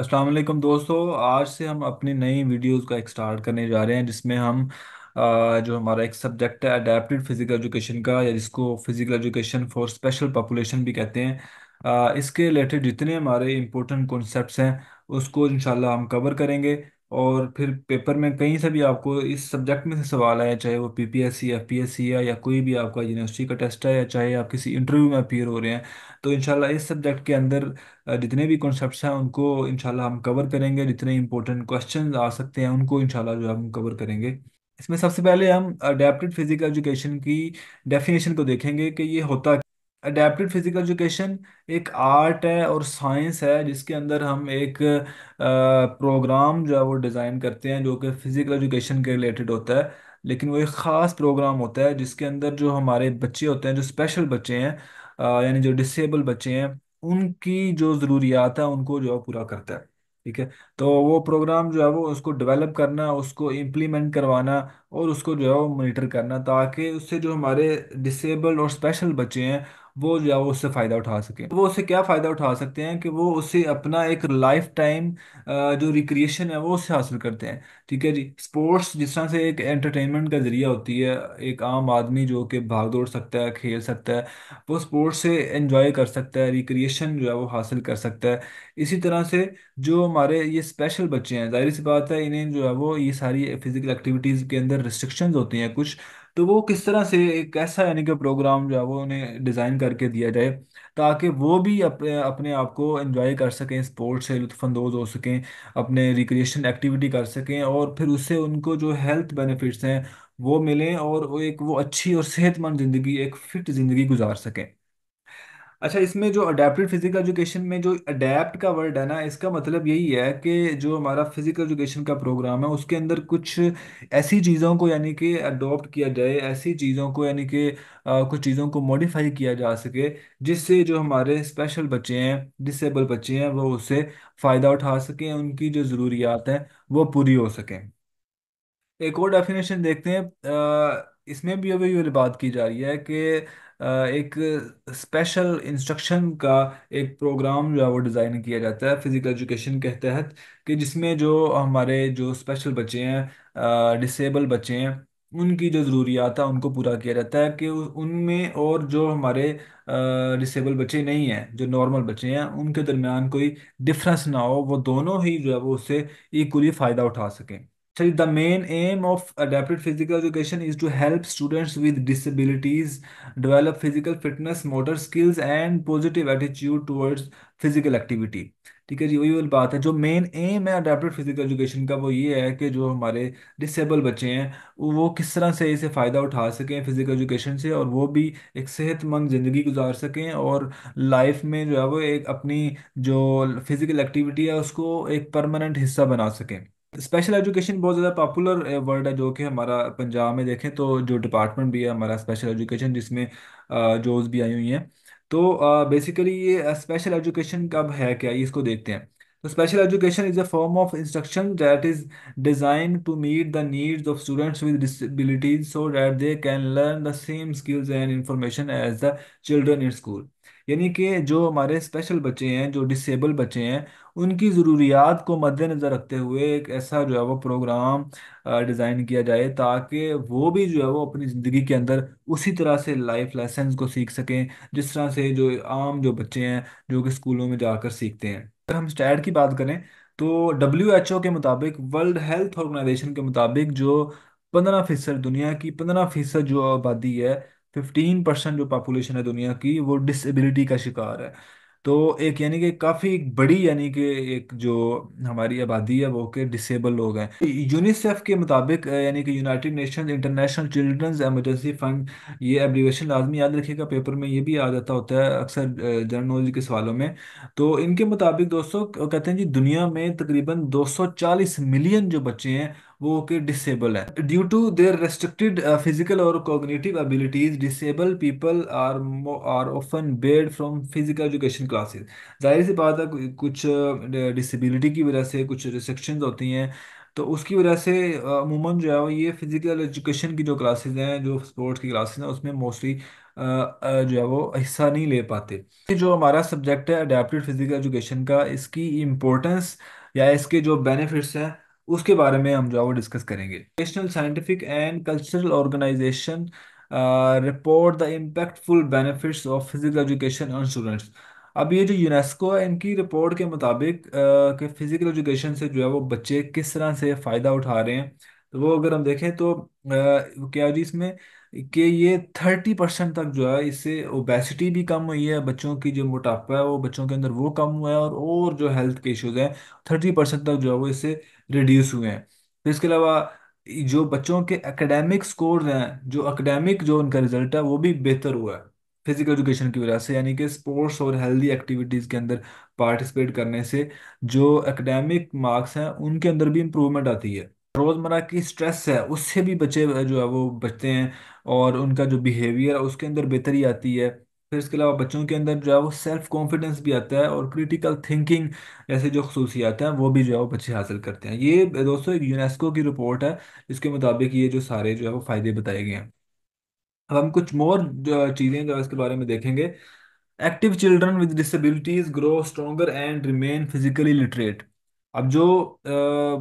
अस्सलाम वालेकुम दोस्तों आज से हम अपनी नई वीडियोस का एक स्टार्ट करने जा रहे हैं जिसमें हम जो हमारा एक सब्जेक्ट है अडेप्टिड फिजिकल एजुकेशन का या जिसको physical education for special population भी कहते हैं इसके रिलेटेड जितने हमारे इंपॉर्टेंट कॉन्सेप्ट्स हैं उसको इंशाल्लाह हम कवर करेंगे और फिर पेपर में कहीं से भी आपको इस सब्जेक्ट में से सवाल आए चाहे वो पीपीएससी एफपीएससी है या कोई भी आपका यूनिवर्सिटी का टेस्ट है या चाहे आप किसी इंटरव्यू में अपीयर हो रहे हैं तो इंशाल्लाह इस सब्जेक्ट के अंदर जितने भी कॉन्सेप्ट हैं उनको इंशाल्लाह हम कवर करेंगे जितने इंपॉर्टेंट क्वेश्चन आ सकते हैं उनको इंशाल्लाह जो हम कवर करेंगे इसमें सबसे पहले हम अडेप्टेड फिजिकल एजुकेशन की डेफिनेशन को देखेंगे कि ये होता अडेप्टिड फिजिकल एजुकेशन एक आर्ट है और साइंस है जिसके अंदर हम एक प्रोग्राम जो है वो डिज़ाइन करते हैं जो कि फिजिकल एजुकेशन के रिलेटेड होता है लेकिन वो एक ख़ास प्रोग्राम होता है जिसके अंदर जो हमारे बच्चे होते हैं जो स्पेशल बच्चे हैं यानी जो डिसेबल बच्चे हैं उनकी जो ज़रूरियात है उनको जो है पूरा करता है ठीक है तो वो प्रोग्राम जो है वो उसको डेवलप करना उसको इम्प्लीमेंट करवाना और उसको जो है वो मॉनिटर करना ताकि उससे जो हमारे डिसेबल्ड और स्पेशल बच्चे हैं वो जो है वो उससे फ़ायदा उठा सके वो उससे क्या फ़ायदा उठा सकते हैं कि वो उससे अपना एक लाइफ टाइम जो रिक्रिएशन है वो उससे हासिल करते हैं ठीक है जी स्पोर्ट्स जिस तरह से एक एंटरटेनमेंट का ज़रिया होती है एक आम आदमी जो कि भाग दौड़ सकता है खेल सकता है वो स्पोर्ट्स से इंजॉय कर सकता है रिक्रिएशन जो है वो हासिल कर सकता है इसी तरह से जो हमारे ये स्पेशल बच्चे हैं जाहिर सी बात है इन्हें जो है वो ये सारी फिजिकल एक्टिविटीज़ के अंदर रिस्ट्रिक्शंस होती हैं कुछ तो वो किस तरह से एक ऐसा यानी कि प्रोग्राम जो है वो उन्हें डिज़ाइन करके दिया जाए ताकि वो भी अपने अपने आप को एंजॉय कर सकें स्पोर्ट्स से लुत्फानंदोज हो सकें अपने रिक्रिएशन एक्टिविटी कर सकें और फिर उससे उनको जो हेल्थ बेनिफिट्स हैं वो मिलें और वो एक वो अच्छी और सेहतमंद ज़िंदगी एक फिट ज़िंदगी गुजार सकें अच्छा इसमें जो अडेप्टिव फिजिकल एजुकेशन में जो अडेप्ट का वर्ड है ना इसका मतलब यही है कि जो हमारा फिजिकल एजुकेशन का प्रोग्राम है उसके अंदर कुछ ऐसी चीज़ों को यानी कि अडोप्ट किया जाए ऐसी चीज़ों को यानी कि कुछ चीज़ों को मॉडिफाई किया जा सके जिससे जो हमारे स्पेशल बच्चे हैं डिसेबल बच्चे हैं वो उससे फ़ायदा उठा सकें उनकी जो ज़रूरियात हैं वो पूरी हो सकें एक और डेफिनेशन देखते हैं आ, इसमें भी अभी ये बात की जा रही है कि एक स्पेशल इंस्ट्रक्शन का एक प्रोग्राम जो है वो डिज़ाइन किया जाता है फिज़िकल एजुकेशन के तहत कि जिसमें जो हमारे जो स्पेशल बच्चे हैं डिसेबल बच्चे हैं उनकी जो ज़रूरियात है उनको पूरा किया जाता है कि उनमें और जो हमारे डिसेबल बच्चे नहीं हैं जो नॉर्मल बच्चे हैं उनके दरमियान कोई डिफरेंस ना हो वो दोनों ही जो है वो उससे इक्वली फ़ायदा उठा सकें Study the main aim of adapted physical education is to help students with disabilities develop physical fitness, motor skills and positive attitude towards physical activity. ठीक है जी वही वाली बात है जो मेन एम है अडेप्टेड फिजिकल एजुकेशन का वो ये है कि जो हमारे डिसेबल बच्चे हैं वो किस तरह से इसे फ़ायदा उठा सकें फिजिकल एजुकेशन से और वो भी एक सेहतमंद ज़िंदगी गुजार सकें और लाइफ में जो है वो एक अपनी जो फिज़िकल एक्टिविटी है उसको एक परमानेंट हिस्सा बना सकें स्पेशल एजुकेशन बहुत ज़्यादा पॉपुलर वर्ड है जो कि हमारा पंजाब में देखें तो जो डिपार्टमेंट भी है हमारा स्पेशल एजुकेशन जिसमें जॉब्स भी आई हुई हैं तो बेसिकली ये स्पेशल एजुकेशन कब है क्या ये इसको देखते हैं तो special education is a form of instruction that is design to meet the needs of students with disabilities so that they can learn the same skills and information as the children in school यानी कि जो हमारे special बच्चे हैं जो disable बच्चे हैं उनकी ज़रूरियात को मद्देनज़र रखते हुए एक ऐसा जो है वो प्रोग्राम डिज़ाइन किया जाए ताकि वो भी जो है वो अपनी ज़िंदगी के अंदर उसी तरह से लाइफ लेसन को सीख सकें जिस तरह से जो आम जो बच्चे हैं जो कि स्कूलों में जाकर सीखते हैं अगर हम स्टैट की बात करें तो डब्ल्यू एच ओ के मुताबिक वर्ल्ड हेल्थ ऑर्गेनाइजेशन के मुताबिक जो पंद्रह फीसद दुनिया की पंद्रह फीसद जो आबादी है फिफ्टीन परसेंट जो पॉपुलेशन है दुनिया की वो डिसेबिलिटी का शिकार है तो एक यानी कि काफ़ी बड़ी यानी कि एक जो हमारी आबादी है वो के डिसेबल लोग हैं यूनिसेफ के मुताबिक यानी कि United Nation International Children's Emergency Fund ये एब्रीवेशन लाजमी याद रखिएगा पेपर में ये भी आ जाता होता है अक्सर जनरल नॉलेज के सवालों में तो इनके मुताबिक दोस्तों कहते हैं जी दुनिया में तकरीबन 240 मिलियन जो बच्चे हैं वो कि डिसेबल है due to their restricted physical और cognitive abilities disable people are are often barred from physical education classes जाहिर सी बात है कुछ डिसेबिलिटी uh, की वजह से कुछ रिस्ट्रिक्शन होती हैं तो उसकी वजह से uh, अमूमन जो है वो ये फिजिकल एजुकेशन की जो क्लासेज हैं जो स्पोर्ट्स की क्लासेज हैं उसमें मोस्टली uh, जो है वो हिस्सा नहीं ले पाते जो हमारा सब्जेक्ट है अडेप्टिव फिजिकल एजुकेशन का इसकी इम्पोर्टेंस या इसके जो बेनिफिट्स हैं उसके बारे में हम जो है वो डिस्कस करेंगे national scientific and cultural organization report the impactful benefits of physical education on students अब ये जो यूनेस्को है इनकी रिपोर्ट के मुताबिक कि फिजिकल एजुकेशन से जो है वो बच्चे किस तरह से फ़ायदा उठा रहे हैं तो वो अगर हम देखें तो आ, क्या जी इसमें कि ये थर्टी परसेंट तक जो है इससे ओबेसिटी भी कम हुई है बच्चों की जो मोटापा है वो बच्चों के अंदर वो कम हुआ है और और जो हेल्थ के इश्यूज हैं थर्टी परसेंट तक जो है वो इससे रिड्यूस हुए हैं तो इसके अलावा जो बच्चों के एकेडमिक स्कोर हैं जो एकेडमिक जो उनका रिजल्ट है वो भी बेहतर हुआ है फिजिकल एजुकेशन की वजह से यानी कि स्पोर्ट्स और हेल्दी एक्टिविटीज़ के अंदर पार्टिसिपेट करने से जो एकेडमिक मार्क्स हैं उनके अंदर भी इम्प्रूवमेंट आती है रोज़मर्रा की स्ट्रेस है उससे भी बच्चे जो है वो बचते हैं और उनका जो बिहेवियर है उसके अंदर बेहतरी आती है फिर इसके अलावा बच्चों के अंदर जो है वो सेल्फ कॉन्फिडेंस भी आता है और क्रिटिकल थिंकिंग जैसे जो खसूसियात हैं वो भी जो है वो बच्चे हासिल करते हैं ये दोस्तों एक यूनेस्को की रिपोर्ट है इसके मुताबिक ये जो सारे जो है वो फ़ायदे बताए गए हैं अब हम कुछ मोर चीज़ें जो है इसके बारे में देखेंगे active children with disabilities grow stronger and remain physically literate अब जो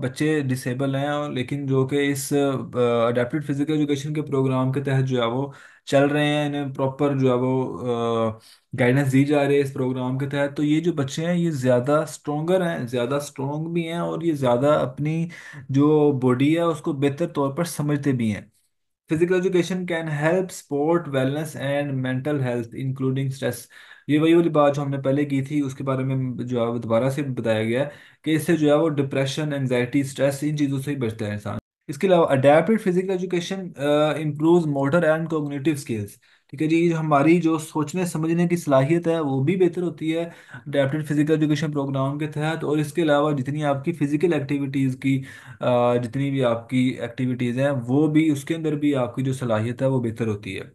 बच्चे डिसेबल हैं और लेकिन जो कि इस अडेप्टेड फिजिकल एजुकेशन के प्रोग्राम के तहत जो है वो चल रहे हैं इन्हें प्रॉपर जो है वो गाइडेंस दी जा रही है इस प्रोग्राम के तहत तो ये जो बच्चे हैं ये ज़्यादा स्ट्रोंगर हैं ज़्यादा स्ट्रोंग भी हैं और ये ज़्यादा अपनी जो बॉडी है उसको बेहतर तौर पर समझते भी हैं physical education can help support wellness and mental health including stress ये वही वाली बात जो हमने पहले की थी उसके बारे में जो है दोबारा से बताया गया है कि इससे जो है वो डिप्रेशन एंगजाइटी स्ट्रेस इन चीज़ों से ही बचता है इंसान इसके अलावा adapted physical education improve motor and cognitive skills ठीक है जी हमारी जो सोचने समझने की सलाहियत है वो भी बेहतर होती है अडेप्टेड फिजिकल एजुकेशन प्रोग्राम के तहत और इसके अलावा जितनी आपकी फिजिकल एक्टिविटीज़ की जितनी भी आपकी एक्टिविटीज़ हैं वो भी उसके अंदर भी आपकी जो सलाहियत है वो बेहतर होती है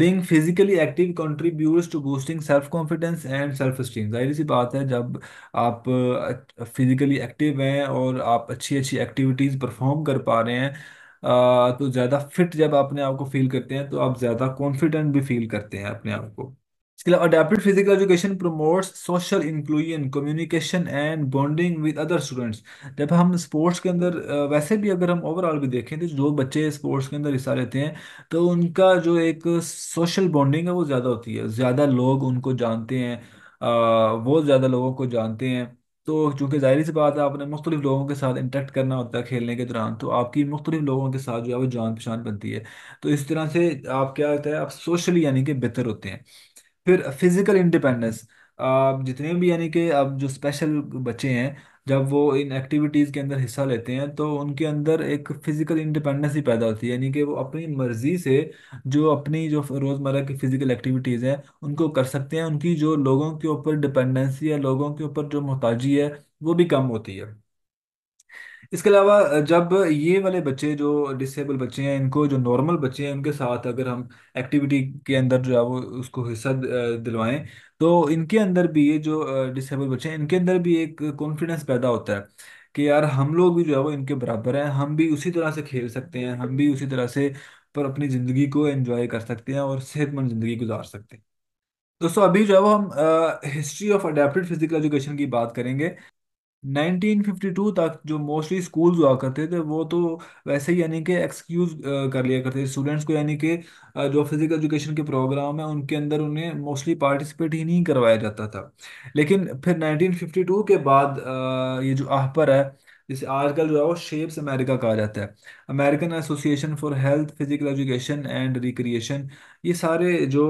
being physically active contribute to boosting self confidence and self esteem जाहिर सी बात है जब आप फिजिकली एक्टिव हैं और आप अच्छी अच्छी एक्टिविटीज़ परफॉर्म कर पा रहे हैं तो ज़्यादा फिट जब अपने आप को फील करते हैं तो आप ज़्यादा कॉन्फिडेंट भी फील करते हैं अपने आप को इसके अलावा adapted physical education promotes social inclusion communication and bonding with other students जब हम स्पोर्ट्स के अंदर वैसे भी अगर हम ओवरऑल भी देखें तो जो बच्चे स्पोर्ट्स के अंदर हिस्सा लेते हैं तो उनका जो एक सोशल बॉन्डिंग है वो ज़्यादा होती है ज़्यादा लोग उनको जानते हैं अ, वो ज़्यादा लोगों को जानते हैं तो चूँकि जाहिर सी बात है आपने मुख्तलिफ लोगों के साथ इंटरेक्ट करना होता है खेलने के दौरान तो आपकी मुख्तलिफ लोगों के साथ जो है वो जान पहचान बनती है तो इस तरह से आप क्या होता है आप सोशली यानी कि बेहतर होते हैं फिर फिजिकल इंडिपेंडेंस आप जितने भी यानी कि अब जो स्पेशल बच्चे हैं जब वो इन एक्टिविटीज़ के अंदर हिस्सा लेते हैं तो उनके अंदर एक फिजिकल इंडिपेंडेंस ही पैदा होती है यानी कि वो अपनी मर्जी से जो अपनी जो रोज़मर्रा की फिजिकल एक्टिविटीज़ हैं उनको कर सकते हैं उनकी जो लोगों के ऊपर डिपेंडेंसी है लोगों के ऊपर जो मोहताजी है वो भी कम होती है इसके अलावा जब ये वाले बच्चे जो डिसेबल बच्चे हैं इनको जो नॉर्मल बच्चे हैं उनके साथ अगर हम एक्टिविटी के अंदर जो है वो उसको हिस्सा दिलवाएं तो इनके अंदर भी ये जो डिसेबल बच्चे हैं इनके अंदर भी एक कॉन्फिडेंस पैदा होता है कि यार हम लोग भी जो है वो इनके बराबर हैं हम भी उसी तरह से खेल सकते हैं हम भी उसी तरह से पर अपनी ज़िंदगी को एंजॉय कर सकते हैं और सेहतमंद ज़िंदगी गुजार सकते हैं दोस्तों अभी जो है वो हम history of adapted physical education की बात करेंगे 1952 तक जो मोस्टली स्कूल्स हुआ करते थे वो तो वैसे ही यानी कि एक्सक्यूज कर लिया करते थे स्टूडेंट्स को यानी कि जो फिजिकल एजुकेशन के प्रोग्राम है उनके अंदर उन्हें मोस्टली पार्टिसिपेट ही नहीं करवाया जाता था लेकिन फिर 1952 के बाद ये जो आहपर है जिसे आजकल जो है वो शेप्स अमेरिका कहा जाता है American Association for Health Physical Education and Recreation ये सारे जो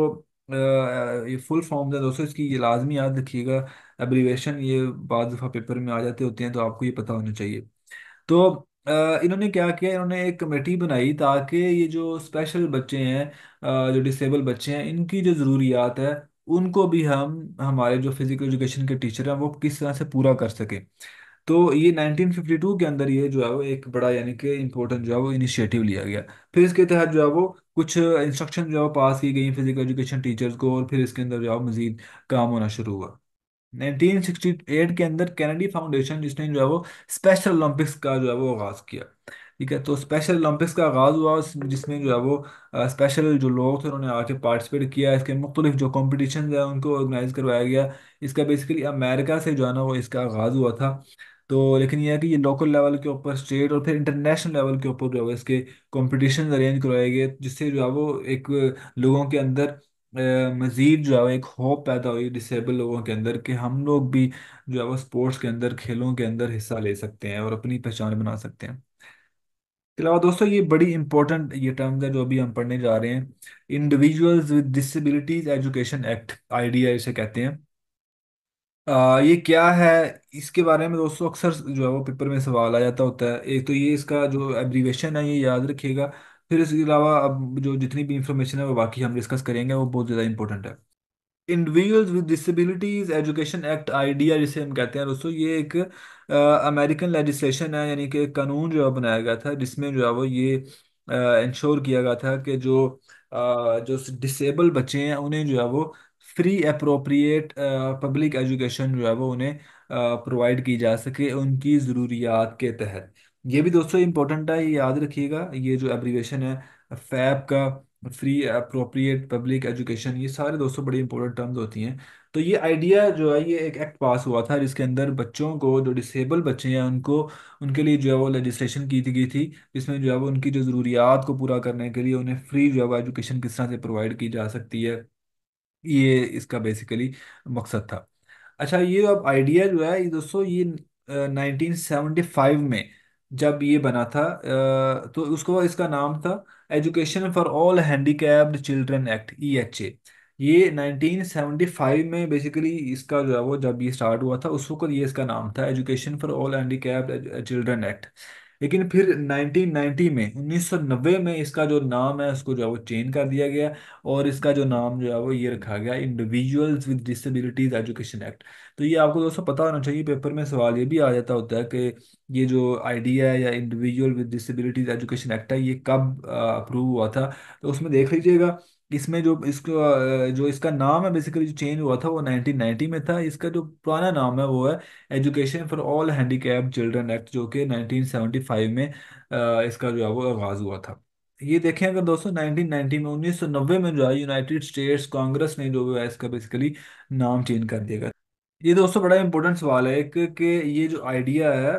ये फुल फॉर्म है दोस्तों इसकी ये लाजमी याद रखिएगा एब्रीवेशन ये बाद दफ़ा पेपर में आ जाते होते हैं तो आपको ये पता होना चाहिए तो इन्होंने क्या किया इन्होंने एक कमेटी बनाई ताकि ये जो स्पेशल बच्चे हैं जो डिसेबल बच्चे हैं इनकी जो ज़रूरियात है उनको भी हम हमारे जो फिजिकल एजुकेशन के टीचर हैं वो किस तरह से पूरा कर सकें तो ये 1952 के अंदर ये जो है वो एक बड़ा यानी कि इम्पोर्टेंट जो है वो इनिशिएटिव लिया गया फिर इसके तहत जो है वो कुछ इंस्ट्रक्शन जो है पास की गई फिजिकल एजुकेशन टीचर्स को और फिर इसके अंदर जो है मजीद काम होना शुरू हुआ 1968 के अंदर कैनेडी फाउंडेशन जिसने जो है वो स्पेशल ओलंपिक्स का जो है वो आगाज़ किया ठीक है तो स्पेशल ओलंपिक्स का आगाज़ हुआ जिसमें जो है वो स्पेशल जो लोग थे उन्होंने आके पार्टिसिपेट किया इसके मुख्तलिफ जो कॉम्पिटिशन है उनको ऑर्गेनाइज करवाया गया इसका बेसिकली अमेरिका से जो है ना वो इसका आगाज़ हुआ था तो लेकिन यह है कि ये लोकल लेवल के ऊपर स्टेट और फिर इंटरनेशनल लेवल के ऊपर जो है इसके कॉम्पिटिशन अरेंज करवाए गए जिससे जो है वो एक लोगों के अंदर मजीद जो है वो एक होप पैदा हुई डिसेबल लोगों के अंदर कि हम लोग भी जो है वो स्पोर्ट्स के अंदर खेलों के अंदर हिस्सा ले सकते हैं और अपनी पहचान बना सकते हैं इसके अलावा दोस्तों ये बड़ी इंपॉर्टेंट ये टर्म्स है जो अभी हम पढ़ने जा रहे हैं individuals with disabilities education act IDA इसे कहते हैं आ, ये क्या है इसके बारे में दोस्तों अक्सर जो है वो पेपर में सवाल आ जाता होता है एक तो ये इसका जो एब्रीवेशन है ये याद रखिएगा फिर इसके अलावा अब जो जितनी भी इंफॉर्मेशन है वो बाकी हम डिस्कस करेंगे वो बहुत ज़्यादा इंपॉर्टेंट है individuals with disabilities education act IDEA जिसे हम कहते हैं दोस्तों ये एक अमेरिकन लेजिस्लेशन है यानी कि एक कानून जो है बनाया गया था जिसमें जो है वो ये इंश्योर किया गया था कि जो अ, जो डिसेबल बच्चे हैं उन्हें जो है वो फ्री अप्रोप्रिएट पब्लिक एजुकेशन जो है वो उन्हें प्रोवाइड uh, की जा सके उनकी ज़रूरियात के तहत ये भी दोस्तों इम्पोर्टेंट है ये याद रखिएगा ये जो एब्रीवेशन है फैब का फ्री अप्रोप्रिएट पब्लिक एजुकेशन ये सारे दोस्तों बड़ी इंपॉर्टेंट टर्म्स होती हैं तो ये आइडिया जो है ये एक एक्ट पास हुआ था जिसके अंदर बच्चों को जो डिसेबल बच्चे हैं उनको उनके लिए जो है वो लेजिस्लेशन की गई थी जिसमें जो है वो उनकी जो ज़रूरियात को पूरा करने के लिए उन्हें फ्री जो है वो एजुकेशन किस तरह से प्रोवाइड की जा सकती है ये इसका बेसिकली मकसद था अच्छा ये अब आइडिया जो है दोस्तों ये नाइनटीन सेवेंटी फाइव में जब ये बना था तो उसको इसका नाम था education for all handicapped children act E H A ये नाइनटीन फाइव में बेसिकली इसका जो है वो जब ये स्टार्ट हुआ था उस वक्त ये इसका नाम था education for all handicapped children act लेकिन फिर 1990 में 1990 में इसका जो नाम है उसको जो है वो चेंज कर दिया गया और इसका जो नाम जो है वो ये रखा गया individuals with disabilities education act तो ये आपको दोस्तों पता होना चाहिए पेपर में सवाल ये भी आ जाता होता है कि ये जो आइडिया है या individual with disabilities education act है ये कब अप्रूव हुआ था तो उसमें देख लीजिएगा इसमें जो इसको जो इसका नाम है बेसिकली जो चेंज हुआ था वो 1990 में था इसका जो पुराना नाम है वो है education for all handicap children act जो कि 1975 में इसका जो है वो आगाज हुआ था ये देखें अगर दोस्तों 1990 में 1990 में जो है यूनाइटेड स्टेट्स कांग्रेस ने जो है इसका बेसिकली नाम चेंज कर दिया ये दोस्तों बड़ा इम्पोर्टेंट सवाल है एक कि ये जो आइडिया है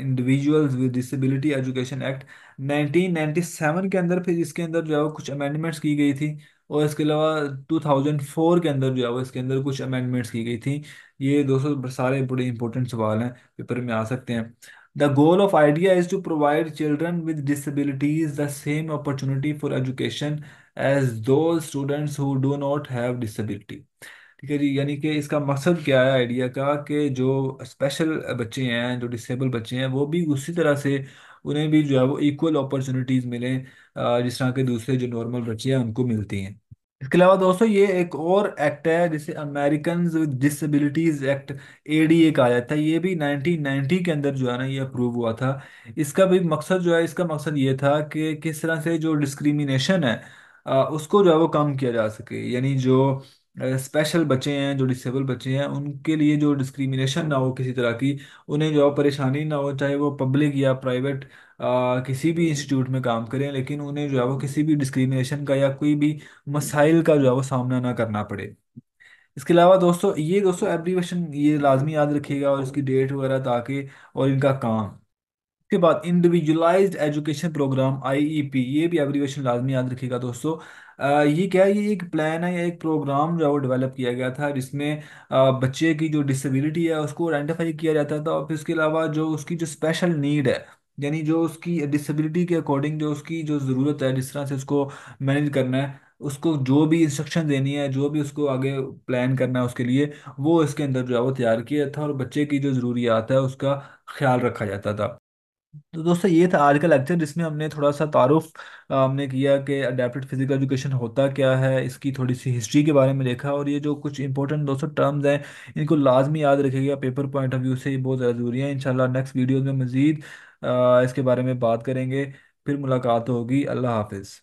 individuals with disability education act 1997 के अंदर फिर इसके अंदर जो है वो कुछ अमेंडमेंट्स की गई थी और इसके अलावा 2004 के अंदर जो है वो इसके अंदर कुछ अमेंडमेंट्स की गई थी ये दोस्तों सारे बड़े इंपॉर्टेंट सवाल हैं पेपर में आ सकते हैं the goal of IDEA is to provide children with disabilities the same opportunity for education as those students who do not have disability जी यानी कि इसका मकसद क्या है आइडिया का कि जो स्पेशल बच्चे हैं जो डिसेबल बच्चे हैं वो भी उसी तरह से उन्हें भी जो है वो इक्वल अपॉर्चुनिटीज़ मिलें जिस तरह के दूसरे जो नॉर्मल बच्चे हैं उनको मिलती हैं इसके अलावा दोस्तों ये एक और एक्ट है जिसे American with disabilities act ADA कहा जाता है ये भी 1990 के अंदर जो है ना ये अप्रूव हुआ था इसका भी मकसद जो है इसका मकसद ये था कि किस तरह से जो डिस्क्रिमिनेशन है उसको जो है वो कम किया जा सके यानी जो स्पेशल बच्चे हैं जो डिसेबल बच्चे हैं उनके लिए जो डिस्क्रिमिनेशन ना हो किसी तरह की उन्हें जो परेशानी ना हो चाहे वो पब्लिक या प्राइवेट किसी भी इंस्टीट्यूट में काम करें लेकिन उन्हें जो है वो किसी भी डिस्क्रिमिनेशन का या कोई भी मसाइल का जो है वो सामना ना करना पड़े इसके अलावा दोस्तों ये दोस्तों एप्लीकेशन ये लाजमी याद रखिएगा और इसकी डेट वगैरह ताकि और इनका काम उसके बाद इंडिविजुअलाइज्ड एजुकेशन प्रोग्राम आई ये भी एब्रीवेशन लाजमी याद रखिएगा दोस्तों ये क्या है ये एक प्लान है या एक प्रोग्राम जो है वो डेवलप किया गया था जिसमें बच्चे की जो डिसेबिलिटी है उसको आइडेंटिफाई किया जाता था और फिर उसके अलावा जो उसकी जो स्पेशल नीड है यानी जो उसकी डिसेबिलिटी के अकॉर्डिंग जो उसकी जो ज़रूरत है जिस तरह से उसको मैनेज करना है उसको जो भी इंस्ट्रक्शन देनी है जो भी उसको आगे प्लान करना है उसके लिए वो इसके अंदर जो है वो तैयार किया था और बच्चे की जो ज़रूरियात है उसका ख्याल रखा जाता था तो दोस्तों ये था आज का लेक्चर जिसमें हमने थोड़ा सा तारुफ हमने किया कि अडेप्टेड फिजिकल एजुकेशन होता क्या है इसकी थोड़ी सी हिस्ट्री के बारे में देखा और ये जो कुछ इंपॉर्टेंट दोस्तों टर्म्स हैं इनको लाजमी याद रखिएगा पेपर पॉइंट ऑफ व्यू से ये बहुत ज़्यादा ज़रूरी है इंशाल्लाह नेक्स्ट वीडियोज़ में मज़ीद इसके बारे में बात करेंगे फिर मुलाकात होगी अल्लाह हाफिज़